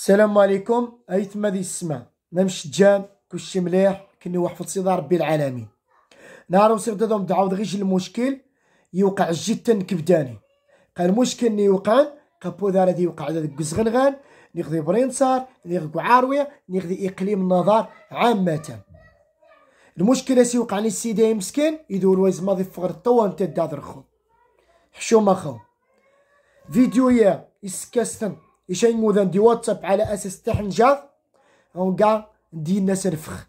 السلام عليكم ايتما ذي السماء نمش جام كلشي مليح كني وحفظ سيدي ربي العالمين نهار وصيفط دادهم تعاود غيش المشكل يوقع جدا كبداني قال المشكل اللي يوقع قابو دار اللي يوقع ذاك الزغنغان نخذي برينصار نخذي عاروية نخذي إقليم النظار عامة المشكلة سي وقع لي السيدة مسكين يدور ويز ماضي فقر الطوان تاع دادر خو حشومة خو فيديو يا اسكاستن يشيمودان دي واتساب على اساس دي ناس رفخ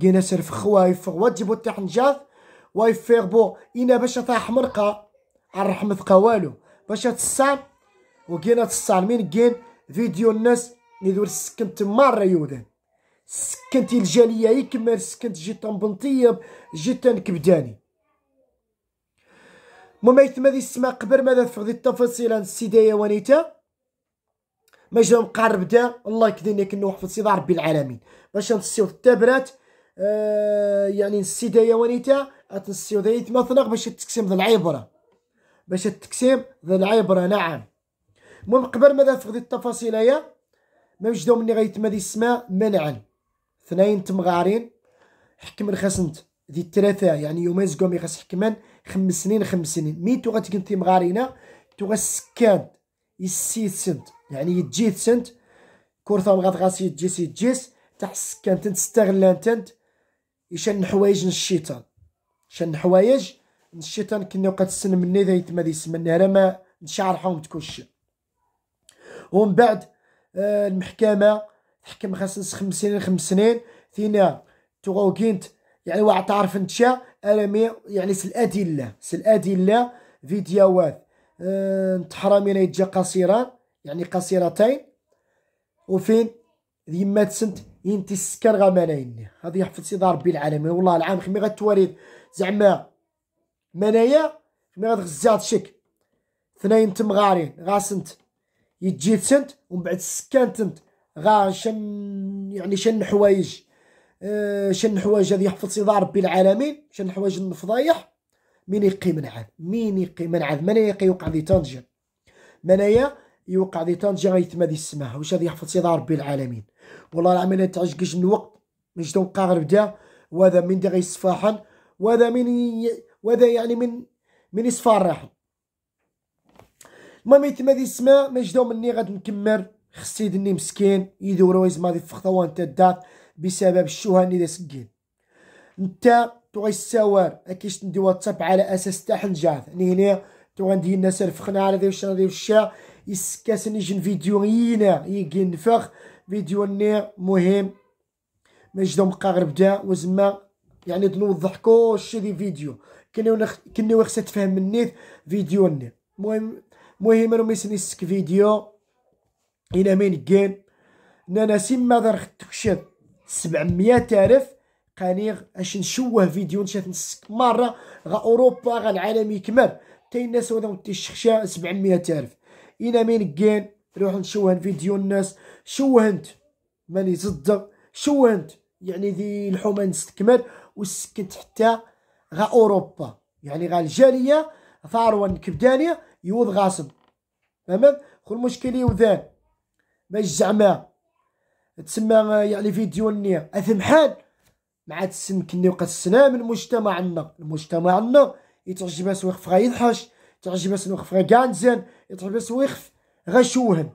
سرفخ ناس رفخ وايفغ واتجيبو تحنجر وايفيغ بو انا باش تحمرقا الرحمة رحمة والو باش تسان وكينا تسان مين كين فيديو الناس يدور سكنت مرة يوذان سكنت الجالية يكمل سكنت جيت تنبنطيب جيت تنكبداني مميت ماذي السماء قبل ماذا تفضي التفاصيل عن السيدية ونيتا مجال مقرب دا الله يكذينا كنا وحفظ سيدة ربي العالمين باش نسيو التابرات آه يعني السيدة يا ونيتا تنسيو ذا مثلا باش تقسم ذا العبرة باش تقسم ذا العبرة نعم المهم قبل ماذا تفقدي التفاصيل هيا ما وجدوا مني غيتمادي السماء منعا اثنين تمغارين حكم الخسنت ذي الثلاثة يعني يومين زقومي غاس حكمان خمس سنين خمس سنين مين تو غتكنتي مغارينا تو غسكان يسيت سنت يعني يتجيت سنت كورثا غتغاس يتجيس يتجيس تاع السكان تنستغلان تنت يشن حوايج الشيطان شن حوايج الشيطان كنا وقت السن مني ذا ذي يسمني راه ما نشعر حوم تكوش ومن بعد آه، المحكمه تحكم خاص خمس سنين خمس سنين ثينا كنت يعني واحد تعرف نتشا ارمي يعني سل سل ادله في دياوات أه نتحرمين يتجا قصيران يعني قصيرتين وفين ديما تسنت ينتي السكر ملايين هذه يحفظ سيدي ربي العالمين والله العام خمي غتوريد زعما منايا خمي غتغزي تشك اثنين تمغارين غاسنت يتجي تسنت ومن بعد السكان تنت غا شن يعني شن حوايج اه شن حوايج هذه يحفظ سيدي ربي العالمين شن حوايج الفضايح مين يقي من عاد مين يقي من عاد منايا كيوقع لي طنجة منايا يوقع دي طنجة غيتما دي السماء واش غادي يحفظ سيدي ربي العالمين والله العظيم الا تعجقش من الوقت من جدو غير بدا وهذا من دي غيصفاحن وهذا من ي... وهذا يعني من من يصفار راحن المهم يتما دي السماء نجدو جدو مني غاد نكمل خصي دني مسكين يدور ويز ماضي خطوة وانت الدار بسبب الشهى اللي سكين نتا تو السوار اكيش ندي واتساب على اساس تاع حنجات هنا تو غندي الناس الفخنا على ذي الشهر ذي الشهر يسكاسن يجن فيديو ينا يقنفخ فيديو النير مهم مجدو مقارب دا وزما يعني نوضح كلشي ديال فيديو كنا كنا خصها تفهم النيت فيديو النير المهم مهم انا ميسني سك فيديو الى مين كان نانا سيما دار خدكشات سبعمية الف قانيغ اش نشوه فيديو نشات نسك مره غا اوروبا غا العالم يكمل تاين الناس وانا تيشخشا سبعمية الف الى مين كان نروح نشوهن فيديو الناس شوهنت ماني صدق شوهنت يعني ذي الحومه نستكمل وسكت حتى غا اوروبا يعني غا الجاليه ثاروان كبدانيه يوض غاصب تمام خو المشكل يوذان باش زعما تسمى يعني فيديو النية اثمحان مع تسم كني وقت السنة من مجتمعنا مجتمعنا يتعجبها وقف فغا يضحش تعجبها وقف فغا كانزان يطلب سويخف غشوهن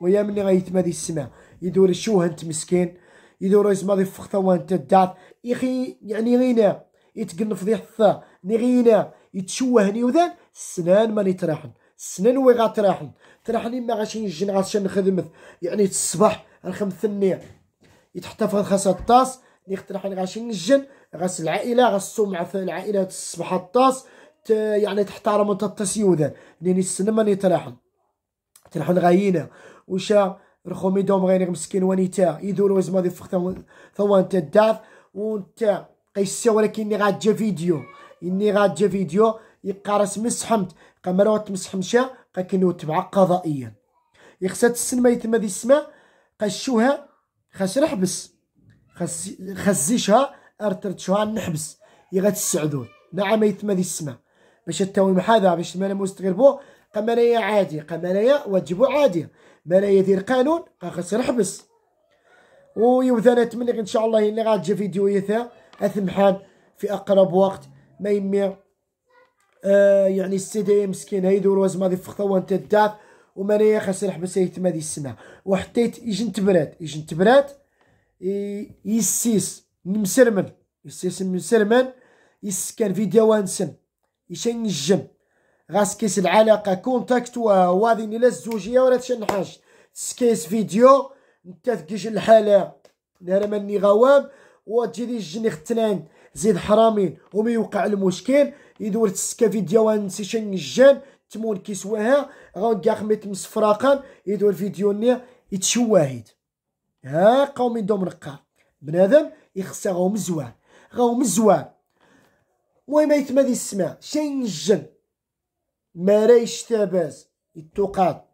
ويا مني غيتمادي السماء يدور شوهن مسكين يدور يسمى فخطة فخطوان تدعت يخي يعني غينا يتقن فضيح حثة نغينا يتشوهني يوذان السنان ما نتراحن السنان وي تراحن تراحن ما غاش يعني ينجن غاش نخدمث يعني الصباح الخمس ثنية يتحتفظ خاصة الطاس اللي غاش نجن غاس العائلة غاس سمعة العائلة تصبح الطاس يعني تحترم انت التسيودة لين السنه ماني تلاحم تلاحم غاينه وشا رخومي دوم غير مسكين ونيتا يدور وزما دي فختم ثوان تا الدعف وانت ولكن اني جا فيديو اني جا فيديو يقارس مسحمت قام راه قاكنو تبع قضائيا يخسات السن ما يتما دي السماء قشوها خاش نحبس خاش زيشها ارترتشوها نحبس يغات السعدون نعم يتما دي السماء باش تاوي محاذا باش ما مستغربو قمانية عادي قمانية واجبو عادي مالايا يدير قانون خاص يحبس ويبدا تمنيك ان شاء الله اللي تجي فيديو يثا اثمحان في اقرب وقت ما يمي آه يعني السيدي مسكين هيدور وزما دي فخطه وانت الداف ومانا خاص يحبس يتم هذه السنه وحتى يجي نتبرات يجي نتبرات يسيس نمسرمن يسيس نمسرمن يسكن في سن يشنجم غاس كيس العلاقه كونتاكت وواضي لا الزوجيه ولا تشن حاج سكيس فيديو نتا تكيش الحاله نهار مني غوام تجي لي الجني ختنان زيد حرامين وما يوقع المشكل يدور تسكا فيديو نسي شنجم تمون كيسواها غنكا خميت مسفراقان يدور فيديو ني يتشواهيد ها قومي دوم رقا بنادم يخسر غو مزوان غو مزوان المهم ايتما دي السماء شين الجن ما رايش تاباز يتوقات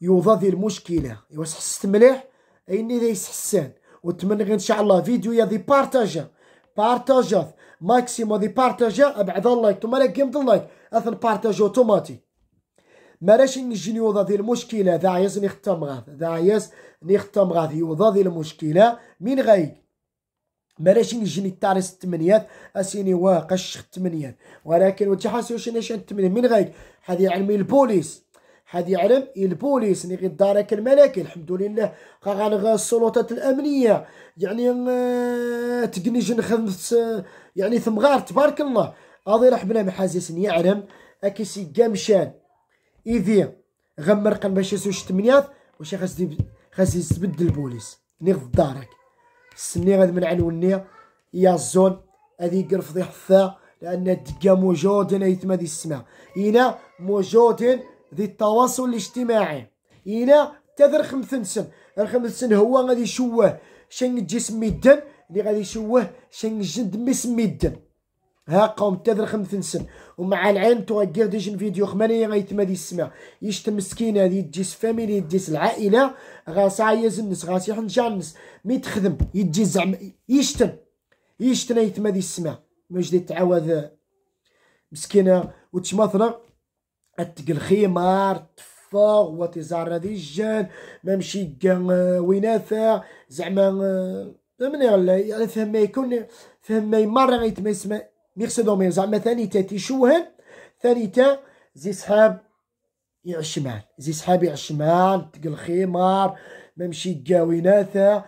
يوضا ذي المشكله واش حسيت مليح ايني ذا يسحسان ونتمنى غير ان شاء الله فيديو يا ذي بارتاجا بارتاجا ماكسيمو ذي بارتاجا بعد اللايك ثم لا قيمت اللايك اثن بارتاج اوتوماتي ما رايش نجي نوضا ذي المشكله ذا عيز نختم غاث ذا عيز نختم غاث يوضا ذي المشكله من غايك مالاش نجني تارس التمنيات اسيني واقش التمنيات ولكن وانت حاسو شناش التمنيات من غير هذه يعلم البوليس هذه يعلم البوليس اللي دارك الملاكي الحمد لله غنغ السلطات الامنيه يعني آه، تقني جن خمس يعني ثمغار تبارك الله اضي رحمنا محازيس يعلم اكيسي قامشان ايفي غمرقن باش يسوش التمنيات واش خاص خاص يتبدل البوليس نغض دارك سني غاد من عن ونيا يا الزون هذه قرفض حفا لان الدقه موجودين يتما ذي السماء هنا موجودين ذي التواصل الاجتماعي هنا تذر خمثنسن الخمثنسن هو غادي يشوه شن الجسم ميدن اللي غادي يشوه شن الجند مسم ميدن ها هاقهم خمس خمثنسن ومع العلم توقير ديجن فيديو خمانية غيتما دي السماء يشت مسكينة دي تجيس فاميلي يديس العائلة غا يزنس زنس غا سيحن مي تخدم يجي زعما يشتم يشتم يتما دي السماء ماجد تعاود مسكينة وتشماثنا اتقل خيمار تفاغ وتزار دي الجان ممشي مشي كان آه، ويناثا زعما فهمني آه، فهم ما يكون فهم ما يمر غيتما يسمع دومين زعما ثاني تا تيشوهن ثانيتا زي صحاب يعشمان زي صحاب يعشمان تقل خمار ممشي قاوي ناثا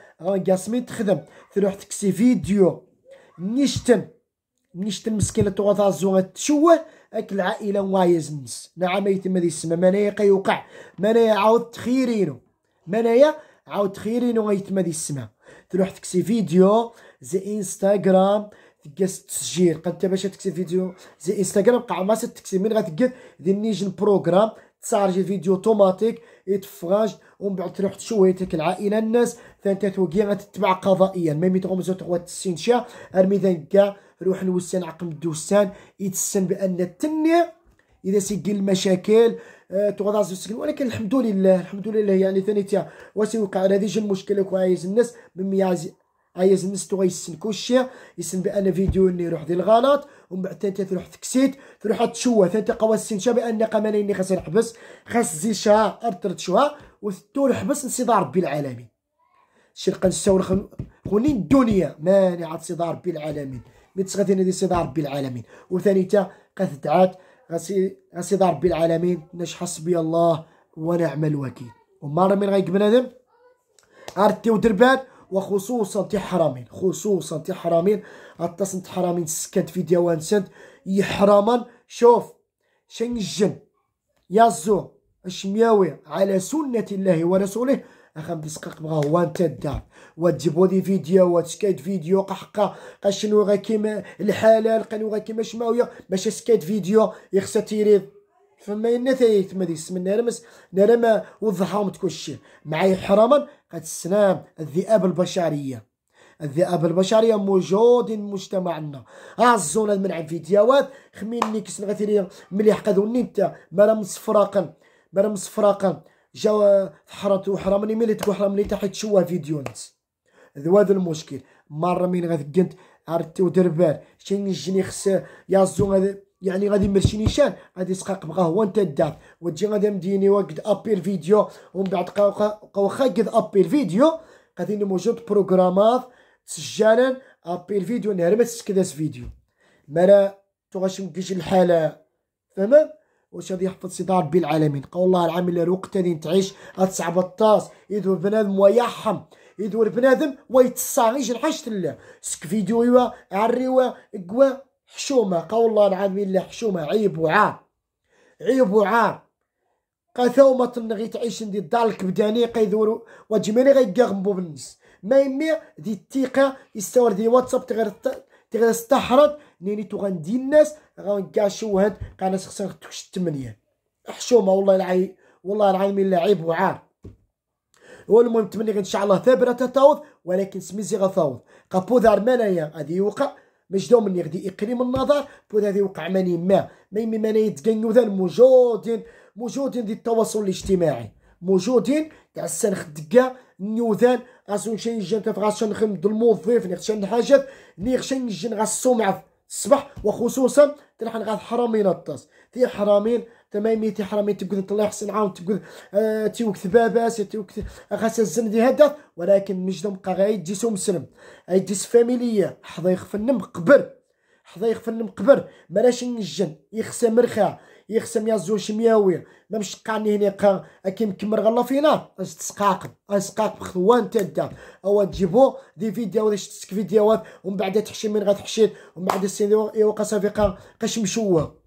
قاسمين تخدم تروح تكسي فيديو نشتم نشتم مسكينة تغطى الزوغة تشوه اك العائلة وايز نس نعم يتم السماء السما منايا قيوقع منايا عاود تخيرينو منايا عاود تخيرينو غيتم ذي السما تروح تكسي فيديو زي انستغرام تقاس التسجيل قد انت باش تكتب فيديو زي انستغرام قاع ما تكتب من غتقد دير نيجي البروغرام تسارجي الفيديو اوتوماتيك يتفراج ومن بعد تروح تشويتك العائله الناس ثاني توقيع غتتبع قضائيا ما ميتغوم زو تغوا تسين شا الميدان كاع روح الوسان عقم الدوسان يتسن بان التنية اذا سجل المشاكل أه تغضاز السجن ولكن الحمد لله الحمد لله يعني ثاني واش يوقع وقع هذه المشكله كويس الناس مما هيا تو غيسن كلشي يسن بان فيديو اني يروح ديال الغلط ومن بعد انت تروح تكسيت تروح تشوه انت قوى السنشا بان قماني اني خاص نحبس خاص زي شهر ارترد شهر وثتو نحبس نسيد ربي العالمين شرقا نستاو خوني الدنيا مانعة سيد ربي العالمين ميت تسغتي نادي سيد ربي العالمين وثاني تا قد دعات غصيدا ربي العالمين ناش حسبي الله ونعم الوكيل ومرة من غيك بنادم ارتي ودربان وخصوصا تحرمين خصوصا تحرمين غتصنت حرامين سكنت في ديوان سنت يحرما شوف الجن يا الزور الشمياوي على سنة الله ورسوله اخم دقيق بغا هو انت الدار وتجيبو لي فيديو وتسكيت فيديو قحقا قشنو غا كيما الحلال قنو غا كيما شماوية باش سكيت فيديو يخسى تيريض فما ينا ثايت ما ديس من نرمس نرمى وضحاهم تكون الشيء معايا حراما السلام الذئاب البشريه الذئاب البشريه موجودين مجتمعنا ها الزونة المنعم في دياوات خمين مليح غتيري ملي حقدوني انت مانا مصفراقا مانا مصفراقا جا حرمت وحرمني ملي تكون حرامني حيت شوه فيديو انت ذو هذا المشكل مره مين غتقنت عرفتي ودربال شي نجني خس يا الزون يعني غادي نمشي نيشان غادي سقاق بغا هو انت الدار وتجي غادي مديني وقد ابي الفيديو ومن بعد واخا قد ابي الفيديو غادي موجود بروغرامات سجالا ابي الفيديو نهار ما تسكداس فيديو تو غاش مكيش الحالة تمام واش غادي يحفظ سيدي ربي العالمين قول الله العامل الوقت اللي نتعيش اتصعب الطاس يدور بنادم ويحم يدور بنادم ويتصاغي الحاجة الله سك فيديو عريوا قوا حشومة قول العظيم اللي حشومة عيب وعار عيب وعار قثومة غي تعيش ندي الدار الكبداني قيدورو غي قغمبو بالنس ما يمي دي الثقة يستور دي واتساب تغير تغير استحرد نيني تو غندي الناس غنكاشو هاد قانا خصنا نختوش التمنية حشومة والله العي والله العظيم اللي عيب وعار والمهم تمني ان شاء الله ثابره تتاوض ولكن سميزي غثاوض قابو دار مانايا غادي يوقع باش دوم غادي يقريم النظر بود هذا وقع ماني ما مي ما يتقنوا ذا موجودين موجودين ديال التواصل الاجتماعي موجودين تاع السنخ دقه نيوذان غاسون شي نجم غاسون خمد الموظف نخشن حاجات ني خشن نجن غاسو مع الصباح وخصوصا تنحن غاد حرامين الطاس تي حرامين تي حرامي تقول الله يحسن عاون تقول آه تيوكت باباس تيوكت غاس الزندي هذا ولكن مجد مقا غا يجيسو مسلم يجيس فاميليه حظا قبر مقبر حظا يخفن قبر مالاش نجن يخسم مرخا يخسر يا زوج مياوي ما قاعني هنا قا كي مكمر غلا فينا اش تسقاق اش تسقاق بخوان تاع او تجيبو دي فيديو ولا شتسك فيديوهات ومن بعد تحشي من غتحشي ومن بعد السينيو يوقع صافي قا قاش مشوه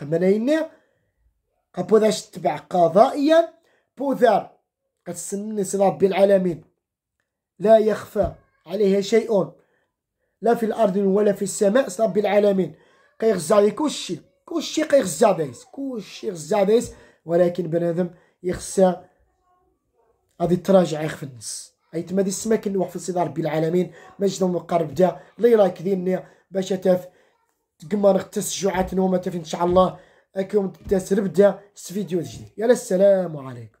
قمنا هنا قبوداش تبع قضائيا بوذر قد ربي العالمين لا يخفى عليه شيء لا في الارض ولا في السماء رب العالمين كيغزى كلشي كلشي كيغزا دايس كلشي غزا دايس ولكن بنادم يخسى غادي تراجع يخفى النص ايت ما دي السما كنوا في صدار ربي العالمين مجد المقرب جا ليلا كذيني باش تاف تقمر تسجعات نومة ان شاء الله اكون تسربدا في فيديو جديد يلا السلام عليكم